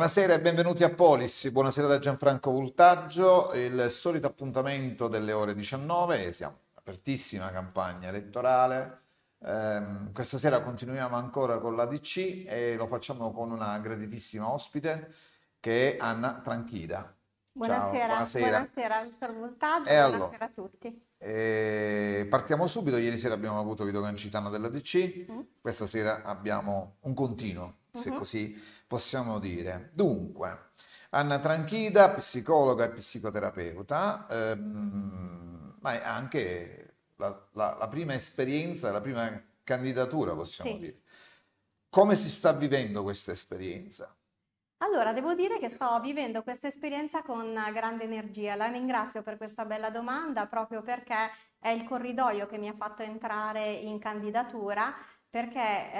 Buonasera e benvenuti a Polis. Buonasera da Gianfranco Voltaggio. Il solito appuntamento delle ore 19. Siamo apertissima campagna elettorale. Eh, questa sera continuiamo ancora con l'ADC e lo facciamo con una graditissima ospite che è Anna Tranchida. Buonasera, Ciao, buonasera. buonasera dottor Voltaggio, e buonasera allora, a tutti. Eh, partiamo subito, ieri sera abbiamo avuto Vito Cancitano dell'ADC, mm. questa sera abbiamo un continuo, mm-hmm. se così possiamo dire. Dunque, Anna Tranchida, psicologa e psicoterapeuta, ehm, ma è anche la, la, la, prima esperienza, la prima candidatura, possiamo sì. dire. Come si sta vivendo questa esperienza? Allora, devo dire che sto vivendo questa esperienza con grande energia. La ringrazio per questa bella domanda proprio perché è il corridoio che mi ha fatto entrare in candidatura perché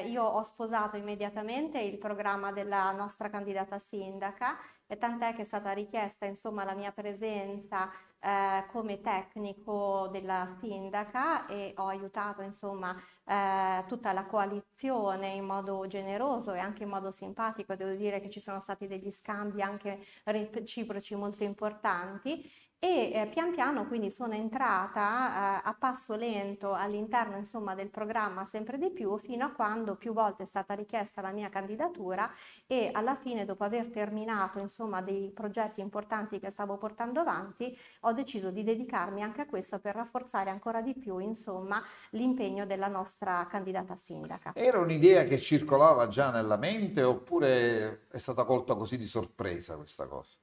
eh, io ho sposato immediatamente il programma della nostra candidata sindaca e tant'è che è stata richiesta insomma, la mia presenza eh, come tecnico della sindaca e ho aiutato insomma, eh, tutta la coalizione in modo generoso e anche in modo simpatico, devo dire che ci sono stati degli scambi anche reciproci molto importanti e eh, pian piano quindi sono entrata eh, a passo lento all'interno insomma del programma sempre di più fino a quando più volte è stata richiesta la mia candidatura e alla fine dopo aver terminato insomma dei progetti importanti che stavo portando avanti ho deciso di dedicarmi anche a questo per rafforzare ancora di più insomma l'impegno della nostra candidata sindaca. Era un'idea che circolava già nella mente oppure è stata colta così di sorpresa questa cosa?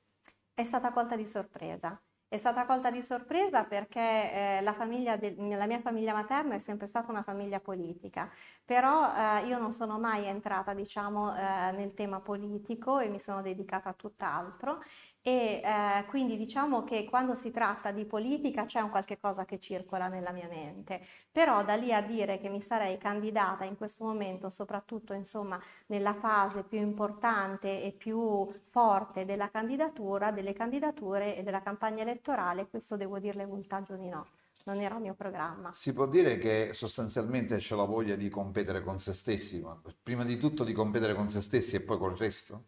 È stata colta di sorpresa. È stata colta di sorpresa perché eh, la, de- la, mia famiglia materna è sempre stata una famiglia politica, però eh, io non sono mai entrata diciamo, eh, nel tema politico e mi sono dedicata a tutt'altro e eh, quindi diciamo che quando si tratta di politica c'è un qualche cosa che circola nella mia mente, però da lì a dire che mi sarei candidata in questo momento, soprattutto insomma nella fase più importante e più forte della candidatura, delle candidature e della campagna elettorale, questo devo dirle un voltaggio di no non era il mio programma. Si può dire che sostanzialmente c'è la voglia di competere con se stessi, ma prima di tutto di competere con se stessi e poi col resto?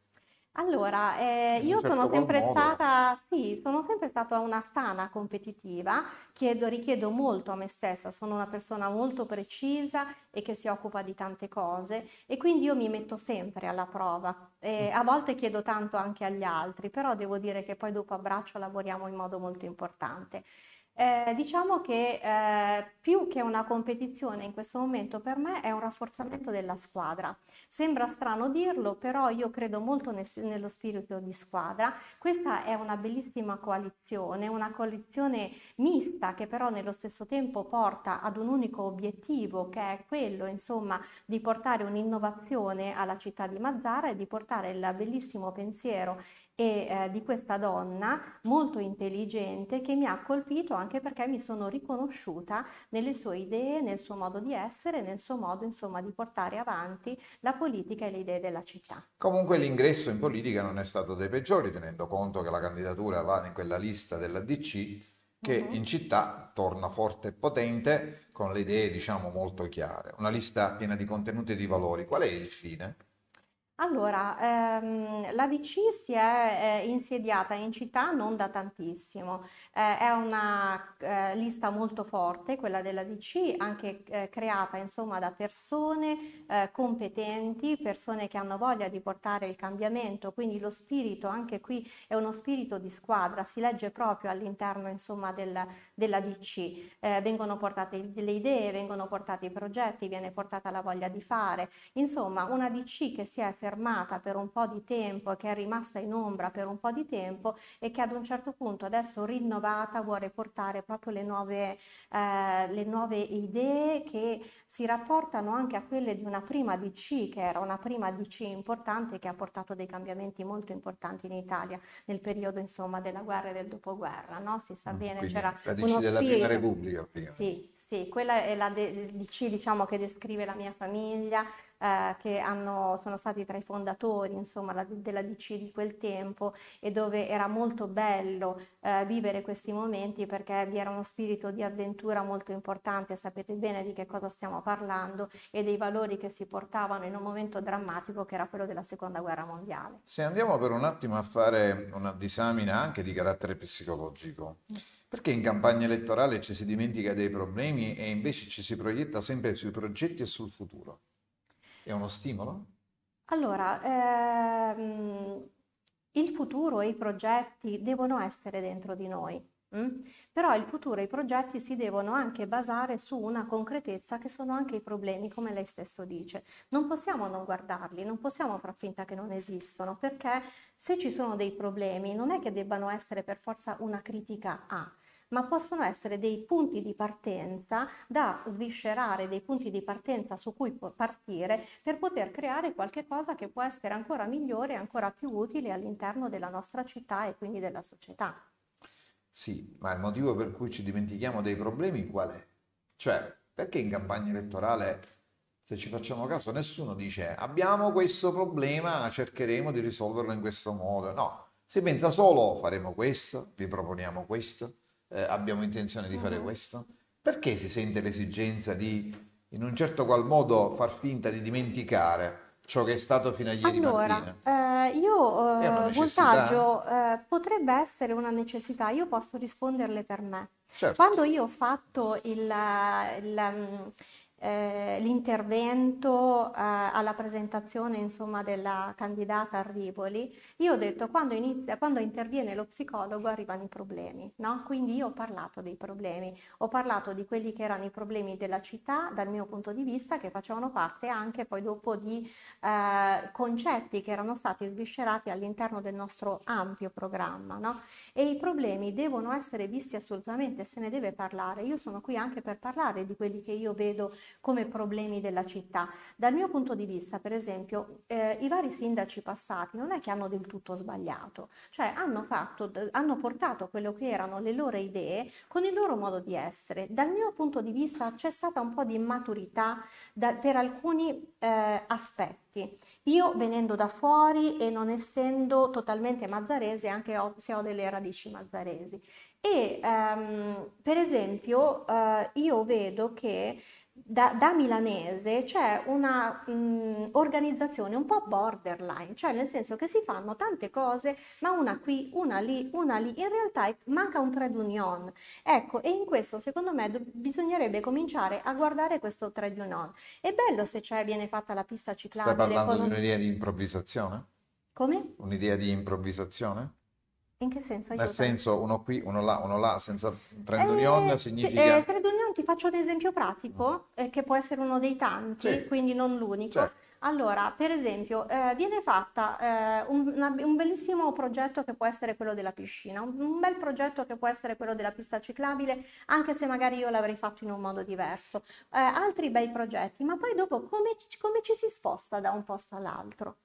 Allora, eh, io certo sono, sempre stata, sì, sono sempre stata, una sana competitiva, chiedo, richiedo molto a me stessa, sono una persona molto precisa e che si occupa di tante cose e quindi io mi metto sempre alla prova. Eh, a volte chiedo tanto anche agli altri, però devo dire che poi dopo abbraccio lavoriamo in modo molto importante. Eh, diciamo che eh, più che una competizione in questo momento per me è un rafforzamento della squadra. Sembra strano dirlo, però io credo molto ne- nello spirito di squadra. Questa è una bellissima coalizione, una coalizione mista che però nello stesso tempo porta ad un unico obiettivo che è quello insomma di portare un'innovazione alla città di Mazzara e di portare il bellissimo pensiero e eh, di questa donna molto intelligente che mi ha colpito anche perché mi sono riconosciuta nelle sue idee, nel suo modo di essere, nel suo modo insomma di portare avanti la politica e le idee della città. Comunque l'ingresso in politica non è stato dei peggiori tenendo conto che la candidatura va in quella lista della DC che uh-huh. in città torna forte e potente con le idee diciamo molto chiare, una lista piena di contenuti e di valori. Qual è il fine? Allora, ehm, la DC si è eh, insediata in città non da tantissimo, eh, è una eh, lista molto forte, quella della DC, anche eh, creata insomma da persone eh, competenti, persone che hanno voglia di portare il cambiamento, quindi lo spirito anche qui è uno spirito di squadra, si legge proprio all'interno insomma del, della DC, eh, vengono portate le idee, vengono portati i progetti, viene portata la voglia di fare, insomma una DC che si è fermata per un po' di tempo che è rimasta in ombra per un po' di tempo e che ad un certo punto adesso rinnovata vuole portare proprio le nuove, eh, le nuove idee che si rapportano anche a quelle di una prima DC che era una prima DC importante che ha portato dei cambiamenti molto importanti in Italia nel periodo insomma della guerra e del dopoguerra, no? si sa mm, bene, Quindi, c'era DC della Prima Repubblica. Prima. Sì, sì, quella è la DC diciamo, che descrive la mia famiglia, eh, che hanno, sono stati tra i fondatori insomma, la, della DC di quel tempo e dove era molto bello eh, vivere questi momenti perché vi era uno spirito di avventura molto importante, sapete bene di che cosa stiamo parlando e dei valori che si portavano in un momento drammatico che era quello della seconda guerra mondiale. Se andiamo per un attimo a fare una disamina anche di carattere psicologico. Mm. Perché in campagna elettorale ci si dimentica dei problemi e invece ci si proietta sempre sui progetti e sul futuro? È uno stimolo? Allora, ehm, il futuro e i progetti devono essere dentro di noi. Mm? Però il futuro e i progetti si devono anche basare su una concretezza che sono anche i problemi, come lei stesso dice. Non possiamo non guardarli, non possiamo far finta che non esistano, perché se ci sono dei problemi non è che debbano essere per forza una critica a, ma possono essere dei punti di partenza da sviscerare, dei punti di partenza su cui partire per poter creare qualche cosa che può essere ancora migliore, ancora più utile all'interno della nostra città e quindi della società. Sì, ma il motivo per cui ci dimentichiamo dei problemi qual è? Cioè, perché in campagna elettorale, se ci facciamo caso, nessuno dice abbiamo questo problema, cercheremo di risolverlo in questo modo. No, si pensa solo faremo questo, vi proponiamo questo, eh, abbiamo intenzione di fare mm-hmm. questo. Perché si sente l'esigenza di, in un certo qual modo, far finta di dimenticare ciò che è stato fino a ieri allora, eh, io, eh, voltaggio, eh, potrebbe essere una necessità, io posso risponderle per me. Certo. Quando io ho fatto il, il, mm, eh, l'intervento eh, alla presentazione insomma, della candidata a Rivoli, io ho detto quando, inizia, quando interviene lo psicologo arrivano i problemi, no? quindi io ho parlato dei problemi, ho parlato di quelli che erano i problemi della città dal mio punto di vista che facevano parte anche poi dopo di eh, concetti che erano stati sviscerati all'interno del nostro ampio programma no? e i problemi devono essere visti assolutamente, se ne deve parlare, io sono qui anche per parlare di quelli che io vedo come problemi della città. Dal mio punto di vista, per esempio, eh, i vari sindaci passati non è che hanno del tutto sbagliato, cioè hanno, fatto, hanno portato quello che erano le loro idee con il loro modo di essere. Dal mio punto di vista c'è stata un po' di immaturità da, per alcuni eh, aspetti. Io venendo da fuori e non essendo totalmente mazzarese, anche ho, se ho delle radici mazzaresi. E um, per esempio uh, io vedo che da, da, milanese c'è un'organizzazione mm, un po' borderline, cioè nel senso che si fanno tante cose, ma una qui, una lì, una lì, in realtà manca un trade union. Ecco, e in questo secondo me bisognerebbe cominciare a guardare questo trade union. È bello se c'è, viene fatta la pista ciclabile. Stai parlando di un'idea di improvvisazione? Come? Un'idea di improvvisazione? In che senso? Aiutami. Nel senso uno qui, uno là, uno là, senza trendunion eh, significa... Eh, union ti faccio un esempio pratico, mm. eh, che può essere uno dei tanti, sì. quindi non l'unico. Certo. Allora, per esempio, eh, viene fatta eh, un, una, un, bellissimo progetto che può essere quello della piscina, un, un, bel progetto che può essere quello della pista ciclabile, anche se magari io l'avrei fatto in un modo diverso, eh, altri bei progetti, ma poi dopo come, come ci si sposta da un posto all'altro?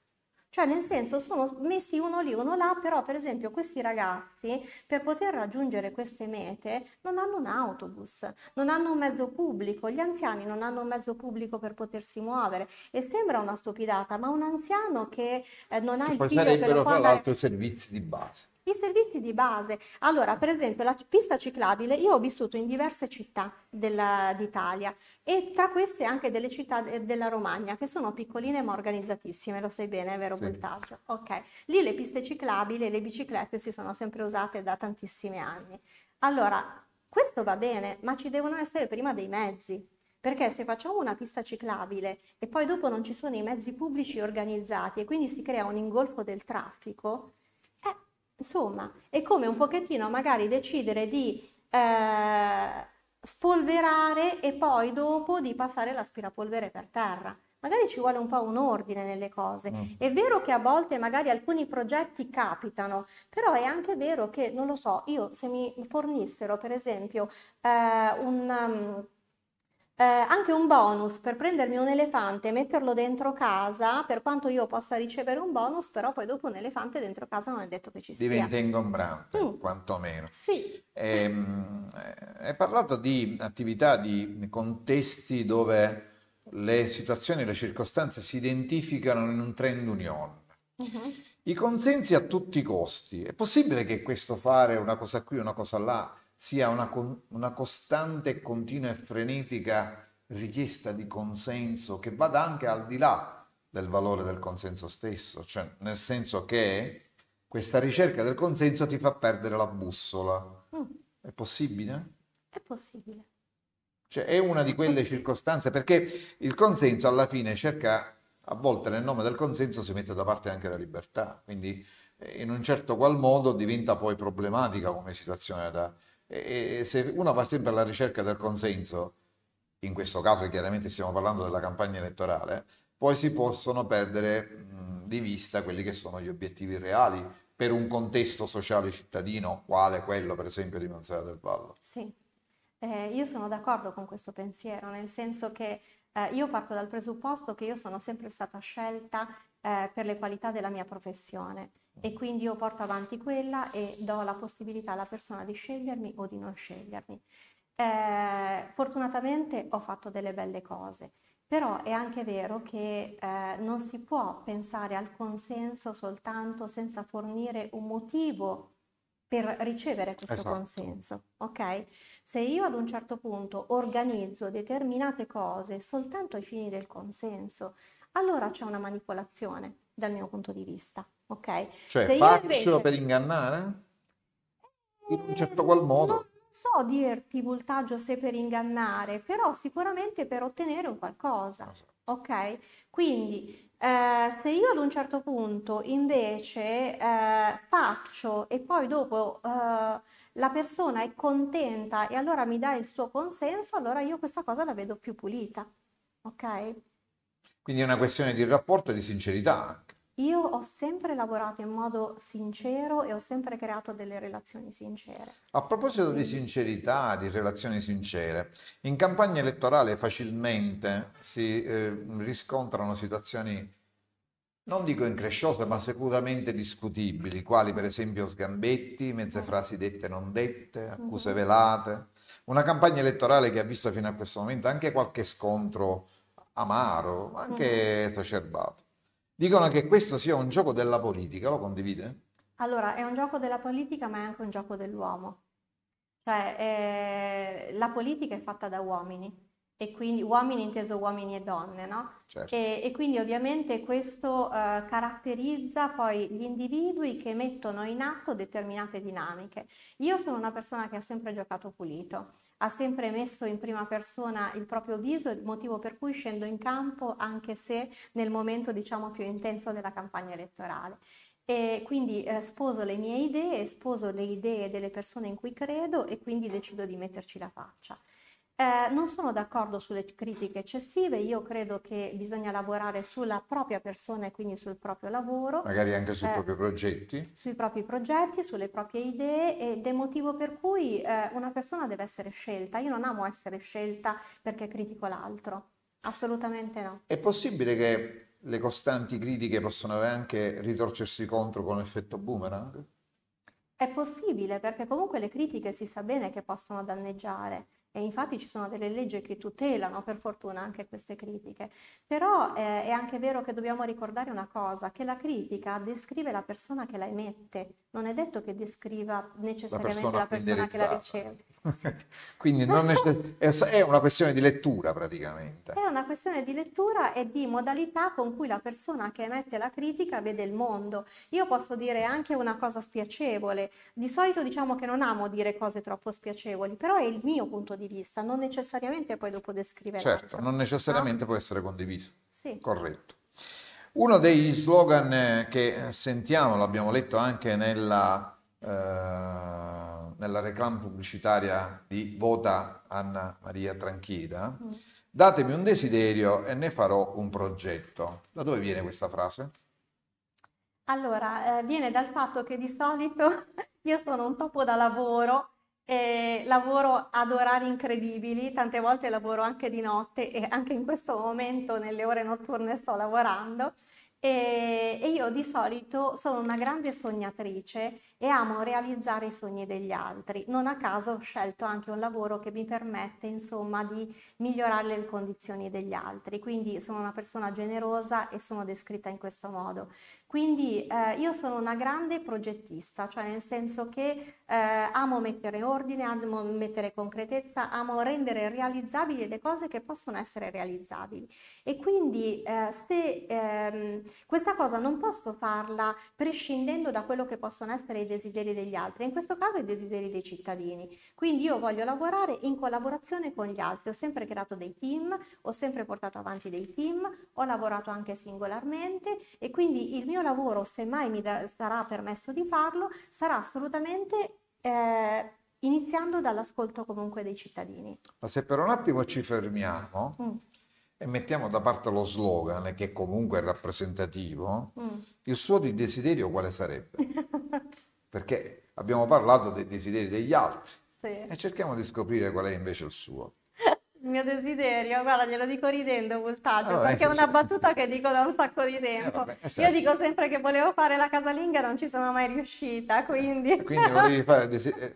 Cioè, nel senso, sono messi uno lì, uno là, però per esempio questi ragazzi, per poter raggiungere queste mete, non hanno un autobus, non hanno un mezzo pubblico, gli anziani non hanno un mezzo pubblico per potersi muovere. E sembra una stupidata, ma un anziano che eh, non ha che il figlio per lo può andare... servizi di base. I servizi di base. Allora, per esempio, la pista ciclabile, io ho vissuto in diverse città della, d'Italia e tra queste anche delle città eh, della Romagna, che sono piccoline ma organizzatissime, lo sai bene, è vero sì. Ok. Lì le piste ciclabili e le biciclette si sono sempre usate da tantissimi anni. Allora, questo va bene, ma ci devono essere prima dei mezzi. Perché se facciamo una pista ciclabile e poi dopo non ci sono i mezzi pubblici organizzati e quindi si crea un ingolfo del traffico, Insomma, è come un pochettino magari decidere di eh, spolverare e poi dopo di passare l'aspirapolvere per terra. Magari ci vuole un po' un ordine nelle cose. Mm. È vero che a volte magari alcuni progetti capitano, però è anche vero che, non lo so, io se mi fornissero per esempio eh, un... Um, eh, anche un bonus per prendermi un elefante e metterlo dentro casa, per quanto io possa ricevere un bonus, però poi dopo un elefante dentro casa non è detto che ci sia. Diventa ingombrante, mm. quantomeno. Sì. E, mm. Eh, hai parlato di attività, di contesti dove le situazioni, le circostanze si identificano in un trend union. Mm-hmm. I consensi a tutti i costi. È possibile che questo fare una cosa qui, una cosa là, sia una, una costante, continua e frenetica richiesta di consenso che vada anche al di là del valore del consenso stesso, cioè nel senso che questa ricerca del consenso ti fa perdere la bussola. Mm. È possibile? È possibile. Cioè è una di quelle circostanze perché il consenso alla fine cerca, a volte nel nome del consenso si mette da parte anche la libertà, quindi eh, in un certo qual modo diventa poi problematica come situazione da, e se uno va sempre alla ricerca del consenso, in questo caso chiaramente stiamo parlando della campagna elettorale, poi si possono perdere mh, di vista quelli che sono gli obiettivi reali per un contesto sociale cittadino, quale quello per esempio di Manzana del Vallo. Sì, eh, io sono d'accordo con questo pensiero, nel senso che eh, io parto dal presupposto che io sono sempre stata scelta eh, per le qualità della mia professione e mm. quindi io porto avanti quella e do la possibilità alla persona di scegliermi o di non scegliermi. Eh, fortunatamente ho fatto delle belle cose, però è anche vero che eh, non si può pensare al consenso soltanto senza fornire un motivo per ricevere questo esatto. consenso, ok? Se io ad un certo punto organizzo determinate cose soltanto ai fini del consenso, allora c'è una manipolazione dal mio punto di vista, ok? Cioè Se faccio invece... per ingannare? In un certo qual eh, modo? Non so dirti voltaggio se per ingannare, però sicuramente per ottenere un qualcosa, esatto. ok? Quindi eh, se io ad un certo punto invece eh, faccio e poi dopo eh, la persona è contenta e allora mi dà il suo consenso, allora io questa cosa la vedo più pulita, ok? Quindi è una questione di rapporto e di sincerità anche. Io ho sempre lavorato in modo sincero e ho sempre creato delle relazioni sincere. A proposito di sincerità, di relazioni sincere, in campagna elettorale facilmente si eh, riscontrano situazioni, non dico incresciose, ma sicuramente discutibili, quali per esempio sgambetti, mezze frasi dette e non dette, mhm. accuse velate. Una campagna elettorale che ha visto fino a questo momento anche qualche scontro amaro, anche mm esacerbato. Dicono che questo sia un gioco della politica, lo condivide? Allora, è un gioco della politica, ma è anche un gioco dell'uomo. Cioè, eh, la politica è fatta da uomini, e quindi uomini inteso uomini e donne, no? Certo. E, e, quindi ovviamente questo eh, caratterizza poi gli individui che mettono in atto determinate dinamiche. Io sono una persona che ha sempre giocato pulito ha sempre messo in prima persona il proprio viso, motivo per cui scendo in campo anche se nel momento diciamo più intenso della campagna elettorale. E quindi eh, sposo le mie idee, sposo le idee delle persone in cui credo e quindi decido di metterci la faccia. Eh, non sono d'accordo sulle critiche eccessive, io credo che bisogna lavorare sulla propria persona e quindi sul proprio lavoro. Magari anche sui eh, propri progetti. Sui propri progetti, sulle proprie idee ed è motivo per cui eh, una persona deve essere scelta. Io non amo essere scelta perché critico l'altro, assolutamente no. È possibile che le costanti critiche possano anche ritorcersi contro con effetto boomerang? È possibile perché comunque le critiche si sa bene che possono danneggiare e infatti ci sono delle leggi che tutelano per fortuna anche queste critiche. Però eh, è anche vero che dobbiamo ricordare una cosa, che la critica descrive la persona che la emette, non è detto che descriva necessariamente la persona, la persona che la riceve. Quindi è una questione di lettura praticamente. È una questione di lettura e di modalità con cui la persona che emette la critica vede il mondo. Io posso dire anche una cosa spiacevole, di solito diciamo che non amo dire cose troppo spiacevoli, però è il mio punto di vista, non necessariamente poi dopo descrivere. Certo, non necessariamente no? può essere condiviso. Sì. Corretto. Uno degli slogan eh, che sentiamo, l'abbiamo letto anche nella, eh, nella reclam pubblicitaria di Vota Anna Maria Tranchida, mm. datemi un desiderio e ne farò un progetto. Da dove viene questa frase? Allora, eh, viene dal fatto che di solito io sono un topo da lavoro eh, lavoro ad orari incredibili, tante volte lavoro anche di notte e anche in questo momento nelle ore notturne sto lavorando e, e io di solito sono una grande sognatrice e amo realizzare i sogni degli altri. Non a caso ho scelto anche un lavoro che mi permette insomma di migliorare le condizioni degli altri, quindi sono una persona generosa e sono descritta in questo modo. Quindi eh, io sono una grande progettista, cioè nel senso che eh, amo mettere ordine, amo mettere concretezza, amo rendere realizzabili le cose che possono essere realizzabili. E quindi eh, se ehm, questa cosa non posso farla prescindendo da quello che possono essere i desideri degli altri, in questo caso i desideri dei cittadini. Quindi io voglio lavorare in collaborazione con gli altri, ho sempre creato dei team, ho sempre portato avanti dei team, ho lavorato anche singolarmente e quindi il mio mio lavoro, se mai mi da- sarà permesso di farlo, sarà assolutamente eh, iniziando dall'ascolto comunque dei cittadini. Ma se per un attimo ci fermiamo mm. e mettiamo da parte lo slogan, che comunque è rappresentativo, mm. il suo di desiderio quale sarebbe? Perché abbiamo parlato dei desideri degli altri sì. e cerchiamo di scoprire qual è invece il suo mio desiderio, guarda, glielo dico ridendo, voltaggio, oh, perché è ecco. una battuta che dico da un sacco di tempo. Eh, vabbè, eh, Io dico sempre che volevo fare la casalinga, non ci sono mai riuscita, quindi... Quindi volevi fare desi- eh,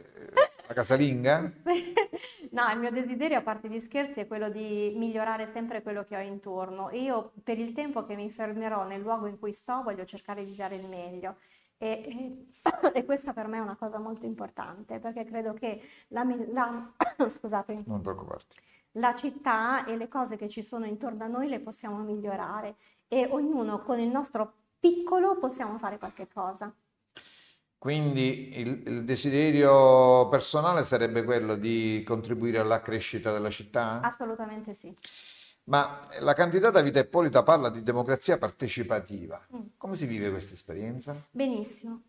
la casalinga? no, il mio desiderio, a parte gli scherzi, è quello di migliorare sempre quello che ho intorno. Io per il tempo che mi fermerò nel luogo in cui sto, voglio cercare di dare il meglio. E, eh, e, questa per me è una cosa molto importante perché credo che la, la, scusate, non preoccuparti la città e le cose che ci sono intorno a noi le possiamo migliorare e ognuno con il nostro piccolo possiamo fare qualche cosa. Quindi il, il, desiderio personale sarebbe quello di contribuire alla crescita della città? Assolutamente sì. Ma la candidata Vita Ippolita parla di democrazia partecipativa. Mm. Come si vive questa esperienza? Benissimo.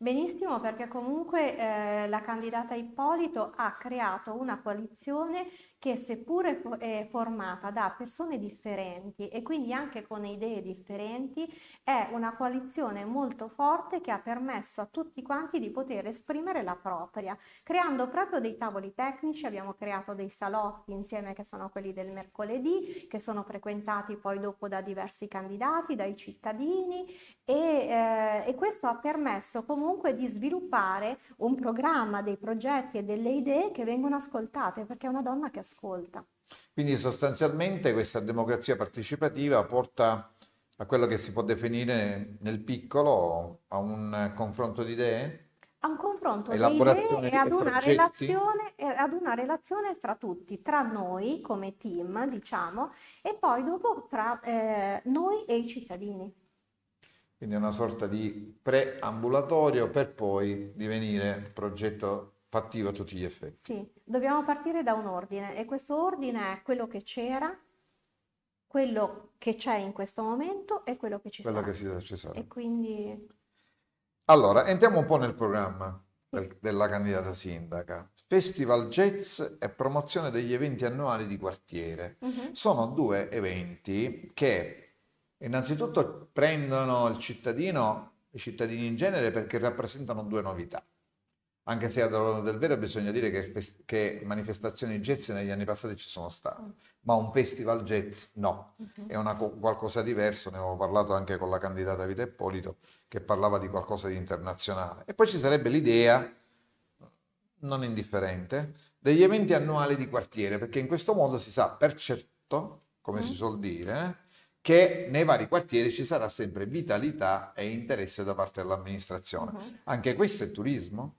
Benissimo perché comunque eh, la candidata Ippolito ha creato una coalizione che seppure è formata da persone differenti e quindi anche con idee differenti, è una coalizione molto forte che ha permesso a tutti quanti di poter esprimere la propria, creando proprio dei tavoli tecnici, abbiamo creato dei salotti insieme che sono quelli del mercoledì, che sono frequentati poi dopo da diversi candidati, dai cittadini e, eh, e questo ha permesso comunque di sviluppare un programma, dei progetti e delle idee che vengono ascoltate perché è una donna che ascolta ascolta. Quindi sostanzialmente questa democrazia partecipativa porta a quello che si può definire nel piccolo a un confronto di idee? a un confronto di idee e ad una, relazione, ad una relazione fra tutti, tra noi come team, diciamo, e poi dopo tra eh, noi e i cittadini. Quindi una sorta di preambulatorio per poi divenire progetto fattiva a tutti gli effetti. Sì, dobbiamo partire da un ordine e questo ordine è quello che c'era, quello che c'è in questo momento e quello che ci quello sarà. Quello che ci sarà. E quindi... Allora, entriamo un po' nel programma del, della candidata sindaca. Festival Jazz e promozione degli eventi annuali di quartiere. Uh-huh. Sono due eventi che innanzitutto prendono il cittadino, i cittadini in genere, perché rappresentano due novità anche se ad del vero bisogna dire che, che, manifestazioni jazz negli anni passati ci sono state, ma un festival jazz no, mhm. è una, qualcosa di diverso, ne avevo parlato anche con la candidata Vita Eppolito che parlava di qualcosa di internazionale. E poi ci sarebbe l'idea, non indifferente, degli eventi annuali di quartiere, perché in questo modo si sa per certo, come uh si mm. suol dire, che nei vari quartieri ci sarà sempre vitalità e interesse da parte dell'amministrazione. uh Anche questo è turismo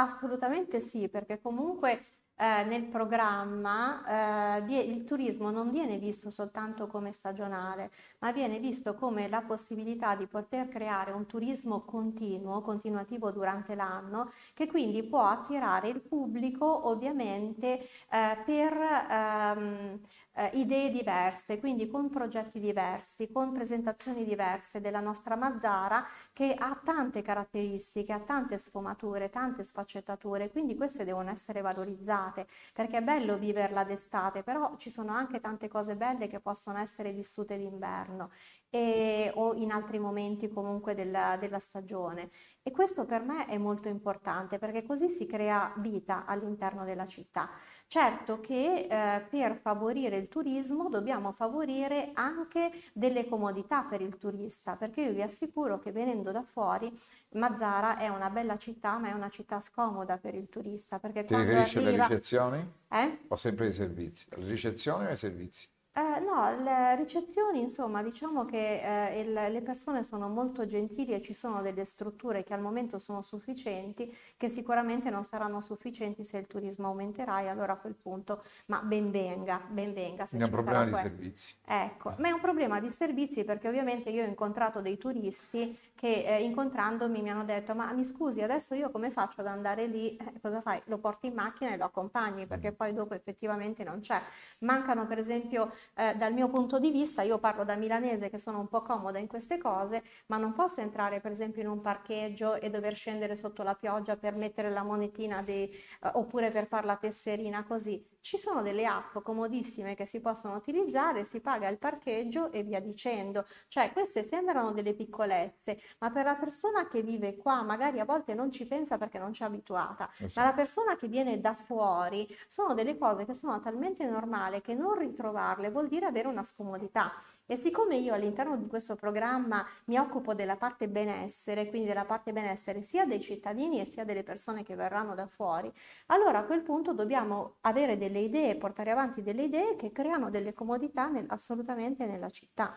Assolutamente sì, perché comunque eh, nel programma eh, il turismo non viene visto soltanto come stagionale, ma viene visto come la possibilità di poter creare un turismo continuo, continuativo durante l'anno, che quindi può attirare il pubblico ovviamente eh, per... Ehm, eh, idee diverse, quindi con progetti diversi, con presentazioni diverse della nostra Mazzara che ha tante caratteristiche, ha tante sfumature, tante sfaccettature, quindi queste devono essere valorizzate perché è bello viverla d'estate, però ci sono anche tante cose belle che possono essere vissute d'inverno e, o in altri momenti comunque della, della, stagione. E questo per me è molto importante perché così si crea vita all'interno della città. Certo che eh, per favorire il turismo dobbiamo favorire anche delle comodità per il turista, perché io vi assicuro che venendo da fuori Mazzara è una bella città, ma è una città scomoda per il turista. Perché Ti quando riferisci arriva... alle ricezioni? Eh? O sempre ai servizi? Alle ricezioni o ai servizi? Eh, no, le ricezioni, insomma, diciamo che eh, il, le persone sono molto gentili e ci sono delle strutture che al momento sono sufficienti, che sicuramente non saranno sufficienti se il turismo aumenterà e allora a quel punto, ma ben venga, ben venga. Se è un problema di que- servizi. Ecco, ah. ma è un problema di servizi perché ovviamente io ho incontrato dei turisti che eh, incontrandomi mi hanno detto, ma mi scusi, adesso io come faccio ad andare lì? Eh, cosa fai? Lo porti in macchina e lo accompagni perché poi dopo effettivamente non c'è. Mancano per esempio eh, dal mio punto di vista, io parlo da milanese che sono un po' comoda in queste cose, ma non posso entrare per esempio in un parcheggio e dover scendere sotto la pioggia per mettere la monetina dei, eh, oppure per fare la tesserina così. Ci sono delle app comodissime che si possono utilizzare, si paga il parcheggio e via dicendo. Cioè queste sembrano delle piccolezze, ma per la persona che vive qua magari a volte non ci pensa perché non ci è abituata, esatto. ma la persona che viene da fuori sono delle cose che sono talmente normali che non ritrovarle vuol dire avere una scomodità. E siccome io all'interno di questo programma mi occupo della parte benessere, quindi della parte benessere sia dei cittadini e sia delle persone che verranno da fuori, allora a quel punto dobbiamo avere delle idee, portare avanti delle idee che creano delle comodità nel, assolutamente nella città.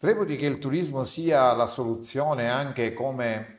Reputi che il turismo sia la soluzione anche come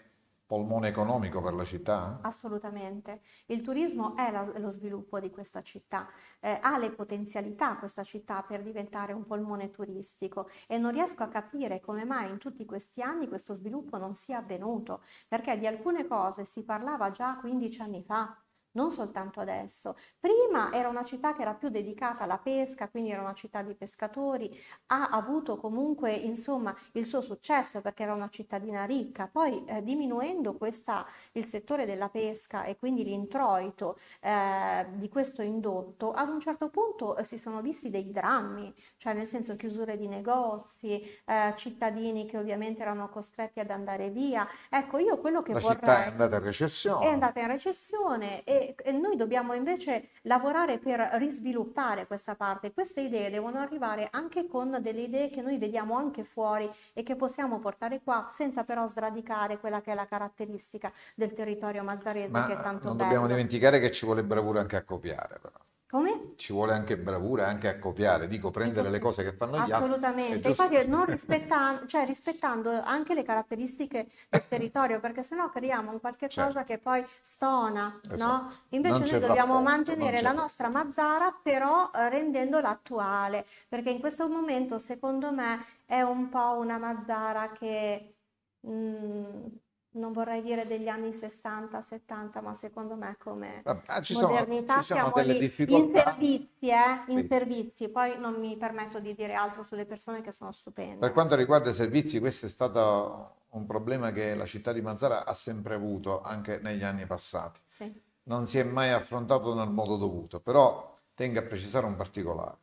polmone economico per la città? Assolutamente. Il turismo è la, lo sviluppo di questa città, eh, ha le potenzialità questa città per diventare un polmone turistico e non riesco a capire come mai in tutti questi anni questo sviluppo non sia avvenuto, perché di alcune cose si parlava già 15 anni fa non soltanto adesso. Prima era una città che era più dedicata alla pesca, quindi era una città di pescatori, ha avuto comunque insomma il suo successo perché era una cittadina ricca, poi eh, diminuendo questa, il settore della pesca e quindi l'introito eh, di questo indotto, ad un certo punto eh, si sono visti dei drammi, cioè nel senso chiusure di negozi, eh, cittadini che ovviamente erano costretti ad andare via. Ecco, io quello che La vorrei... La città è andata in recessione. È andata in recessione e e, noi dobbiamo invece lavorare per risviluppare questa parte. Queste idee devono arrivare anche con delle idee che noi vediamo anche fuori e che possiamo portare qua senza però sradicare quella che è la caratteristica del territorio mazzarese Ma che è tanto non bello. Non dobbiamo dimenticare che ci vuole bravura anche a copiare però. Come? Ci vuole anche bravura anche a copiare, dico prendere le cose che fanno gli altri. Assolutamente, infatti eh, non rispetta, cioè, rispettando anche le caratteristiche del territorio, perché sennò creiamo un qualche certo. cosa che poi stona, esatto. no? Invece noi dobbiamo rapporto, mantenere la nostra mazzara però eh, rendendola attuale, perché in questo momento secondo me è un po' una mazzara che... Mh, mm, non vorrei dire degli anni 60-70, ma secondo me come ah, ci modernità sono, ci sono siamo lì difficoltà. in servizi, eh? in sì. servizi, poi non mi permetto di dire altro sulle persone che sono stupende. Per quanto riguarda i servizi, questo è stato un problema che la città di Manzara ha sempre avuto anche negli anni passati. Sì. Non si è mai affrontato nel modo dovuto, però tengo a precisare un particolare,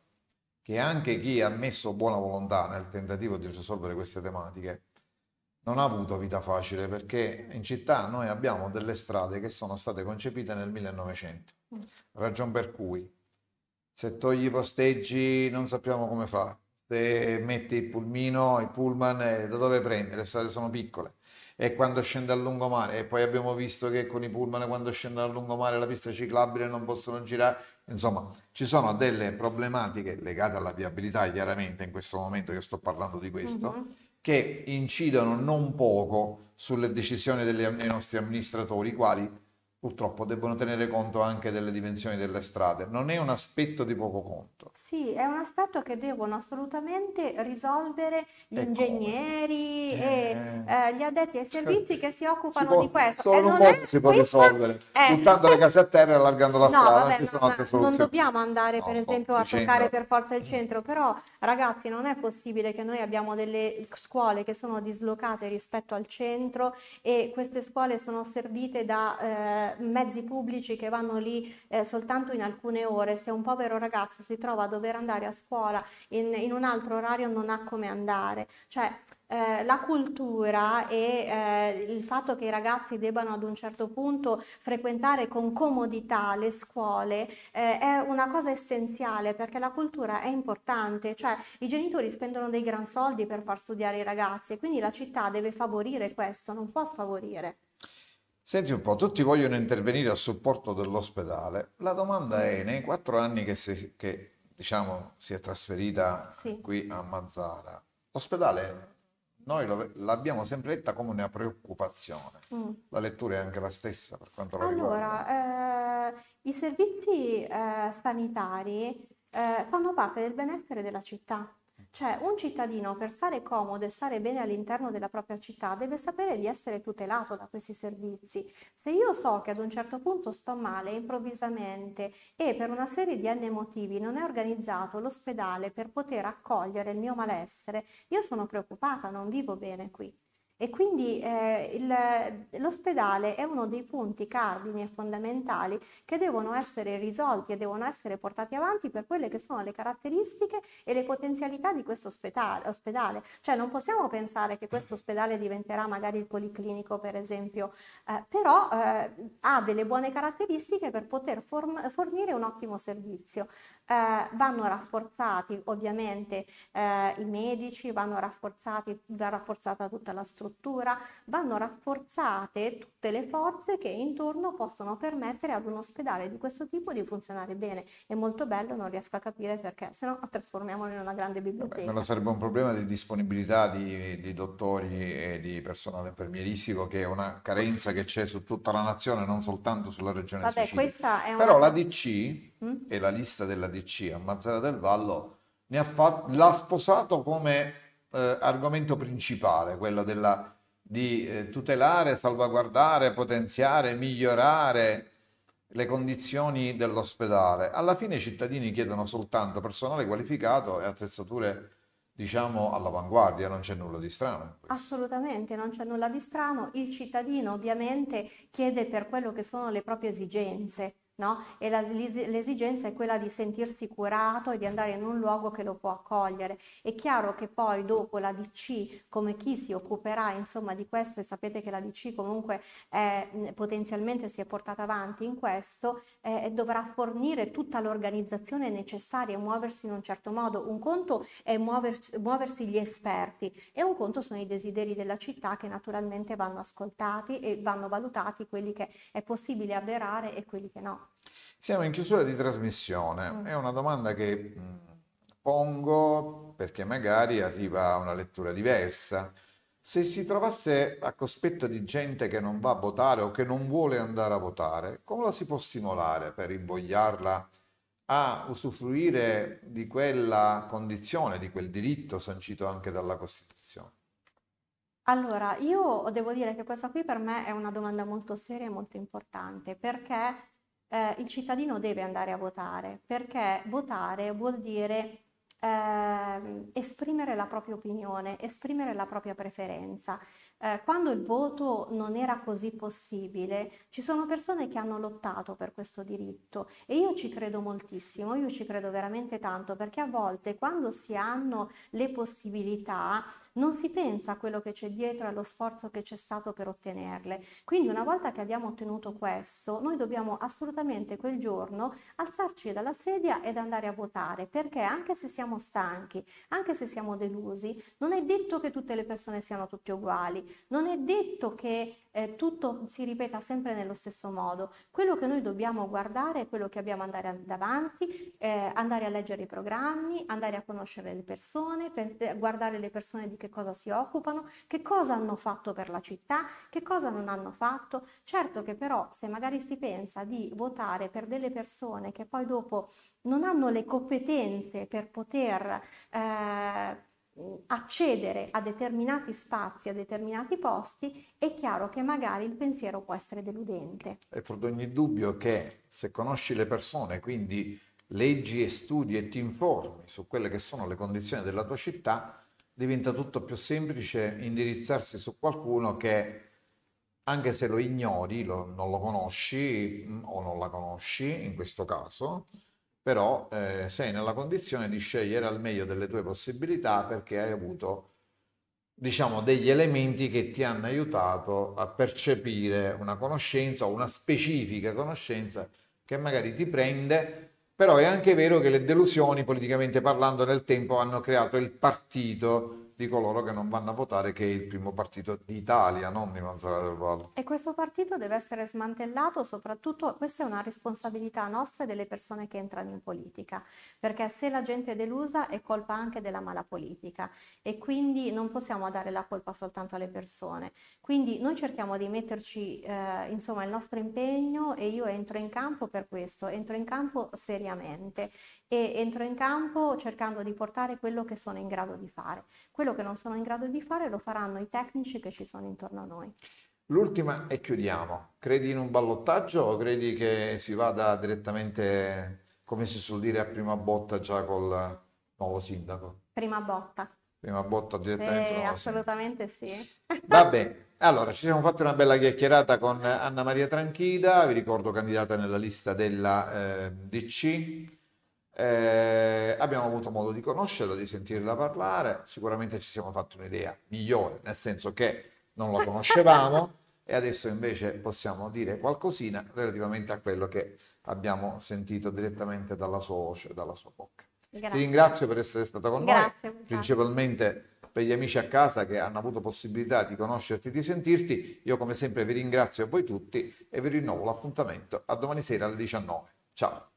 che anche chi ha messo buona volontà nel tentativo di risolvere queste tematiche non ha avuto vita facile perché in città noi abbiamo delle strade che sono state concepite nel 1900, mm. ragion per cui se togli i posteggi non sappiamo come fare, se metti il pulmino, il pullman, eh, da dove prendi? Le strade sono piccole e quando scende al lungomare e poi abbiamo visto che con i pullman quando scende al lungomare la pista ciclabile non possono girare, insomma ci sono delle problematiche legate alla viabilità chiaramente in questo momento che sto parlando di questo. Mm-hmm che incidono non poco sulle decisioni dei nostri amministratori, i quali purtroppo debbono tenere conto anche delle dimensioni delle strade. Non è un aspetto di poco conto. Sì, è un aspetto che devono assolutamente risolvere gli e ingegneri eh. e eh, gli addetti ai cioè, servizi che si occupano si può, di questo. Solo un po' si può risolvere, è... Eh. buttando le case a terra e allargando la no, strada. Vabbè, ci sono altre soluzioni. Non dobbiamo andare no, per esempio a dicendo. toccare per forza il centro, però ragazzi non è possibile che noi abbiamo delle scuole che sono dislocate rispetto al centro e queste scuole sono servite da... Eh, mezzi pubblici che vanno lì eh, soltanto in alcune ore, se un povero ragazzo si trova a dover andare a scuola in, in un altro orario non ha come andare. Cioè, eh, la cultura e eh, il fatto che i ragazzi debbano ad un certo punto frequentare con comodità le scuole eh, è una cosa essenziale perché la cultura è importante, cioè i genitori spendono dei gran soldi per far studiare i ragazzi e quindi la città deve favorire questo, non può sfavorire. Senti un po', tutti vogliono intervenire a supporto dell'ospedale. La domanda è, mm. nei quattro anni che, si, che, diciamo, si è trasferita sì. qui a Mazzara, l'ospedale noi lo, l'abbiamo sempre letta come una preoccupazione. Mm. La lettura è anche la stessa per quanto lo allora, riguarda. Eh, i servizi eh, sanitari eh, fanno parte del benessere della città. Cioè un cittadino per stare comodo e stare bene all'interno della propria città deve sapere di essere tutelato da questi servizi. Se io so che ad un certo punto sto male improvvisamente e per una serie di n motivi non è organizzato l'ospedale per poter accogliere il mio malessere, io sono preoccupata, non vivo bene qui. E quindi eh, l'ospedale è uno dei punti cardini e fondamentali che devono essere risolti e devono essere portati avanti per quelle che sono le caratteristiche e le potenzialità di questo ospedale. ospedale. Cioè non possiamo pensare che questo ospedale diventerà magari il policlinico per esempio, eh, però eh, ha delle buone caratteristiche per poter fornire un ottimo servizio. Eh, vanno rafforzati ovviamente eh, i medici, vanno, vanno rafforzata tutta la struttura struttura, vanno rafforzate tutte le forze che intorno possono permettere ad un ospedale di questo tipo di funzionare bene. È molto bello, non riesco a capire perché, se no trasformiamolo in una grande biblioteca. Vabbè, sarebbe un problema di disponibilità di, di dottori e di personale infermieristico che è una carenza che c'è su tutta la nazione, non soltanto sulla regione Vabbè, Sicilia. Questa è una... Però la DC mm? e la lista della DC a Mazzara del Vallo ne ha fatto, l'ha sposato come eh, argomento principale, quello della, di eh, tutelare, salvaguardare, potenziare, migliorare le condizioni dell'ospedale. Alla fine i cittadini chiedono soltanto personale qualificato e attrezzature diciamo all'avanguardia, non c'è nulla di strano. Assolutamente, non c'è nulla di strano. Il cittadino ovviamente chiede per quello che sono le proprie esigenze No? E la, l'esigenza è quella di sentirsi curato e di andare in un luogo che lo può accogliere. È chiaro che poi dopo la DC, come chi si occuperà insomma di questo, e sapete che la DC comunque è, potenzialmente si è portata avanti in questo, eh, dovrà fornire tutta l'organizzazione necessaria e muoversi in un certo modo. Un conto è muoversi, muoversi gli esperti e un conto sono i desideri della città che naturalmente vanno ascoltati e vanno valutati quelli che è possibile avverare e quelli che no. Siamo in chiusura di trasmissione. Mm. È una domanda che mm, pongo perché magari arriva a una lettura diversa. Se si trovasse a cospetto di gente che non va a votare o che non vuole andare a votare, come la si può stimolare per invogliarla a usufruire di quella condizione, di quel diritto sancito anche dalla Costituzione? Allora, io devo dire che questa qui per me è una domanda molto seria e molto importante perché eh, il cittadino deve andare a votare, perché votare vuol dire eh, esprimere la propria opinione, esprimere la propria preferenza. Eh, quando il voto non era così possibile, ci sono persone che hanno lottato per questo diritto e io ci credo moltissimo, io ci credo veramente tanto perché a volte quando si hanno le possibilità non si pensa a quello che c'è dietro e allo sforzo che c'è stato per ottenerle. Quindi una volta che abbiamo ottenuto questo, noi dobbiamo assolutamente quel giorno alzarci dalla sedia ed andare a votare, perché anche se siamo stanchi, anche se siamo delusi, non è detto che tutte le persone siano tutte uguali, non è detto che eh, tutto si ripeta sempre nello stesso modo. Quello che noi dobbiamo guardare è quello che abbiamo andare davanti, eh, andare a leggere i programmi, andare a conoscere le persone, per, guardare le persone di che cosa si occupano, che cosa hanno fatto per la città, che cosa non hanno fatto. Certo che però se magari si pensa di votare per delle persone che poi dopo non hanno le competenze per poter eh, accedere a determinati spazi, a determinati posti, è chiaro che magari il pensiero può essere deludente. È fuori ogni dubbio che se conosci le persone, quindi leggi e studi e ti informi su quelle che sono le condizioni della tua città, diventa tutto più semplice indirizzarsi su qualcuno che anche se lo ignori, lo, non lo conosci mm, o non la conosci in questo caso, però eh, sei nella condizione di scegliere al meglio delle tue possibilità perché hai avuto diciamo degli elementi che ti hanno aiutato a percepire una conoscenza o una specifica conoscenza che magari ti prende però è anche vero che le delusioni politicamente parlando nel tempo hanno creato il partito di coloro che non vanno a votare, che è il primo partito d'Italia, non di Manzara del Vallo. E questo partito deve essere smantellato, soprattutto questa è una responsabilità nostra e delle persone che entrano in politica, perché se la gente è delusa è colpa anche della mala politica e quindi non possiamo dare la colpa soltanto alle persone. Quindi noi cerchiamo di metterci eh, insomma il nostro impegno e io entro in campo per questo, entro in campo seriamente e entro in campo cercando di portare quello che sono in grado di fare. Quello quello che non sono in grado di fare lo faranno i tecnici che ci sono intorno a noi. L'ultima e chiudiamo. Credi in un ballottaggio o credi che si vada direttamente, come si suol dire, a prima botta già col nuovo sindaco? Prima botta. Prima botta direttamente. Sì, assolutamente sindaco. sì. Va bene. Allora, ci siamo fatti una bella chiacchierata con Anna Maria Tranchida, vi ricordo candidata nella lista della eh, DC, eh, abbiamo avuto modo di conoscerla, di sentirla parlare, sicuramente ci siamo fatti un'idea migliore, nel senso che non la conoscevamo e adesso invece possiamo dire qualcosina relativamente a quello che abbiamo sentito direttamente dalla sua voce, dalla sua bocca. Grazie. Ti ringrazio per essere stata con Grazie, noi, principalmente per gli amici a casa che hanno avuto possibilità di conoscerti, di sentirti. Io come sempre vi ringrazio a voi tutti e vi rinnovo l'appuntamento a domani sera alle 19. Ciao.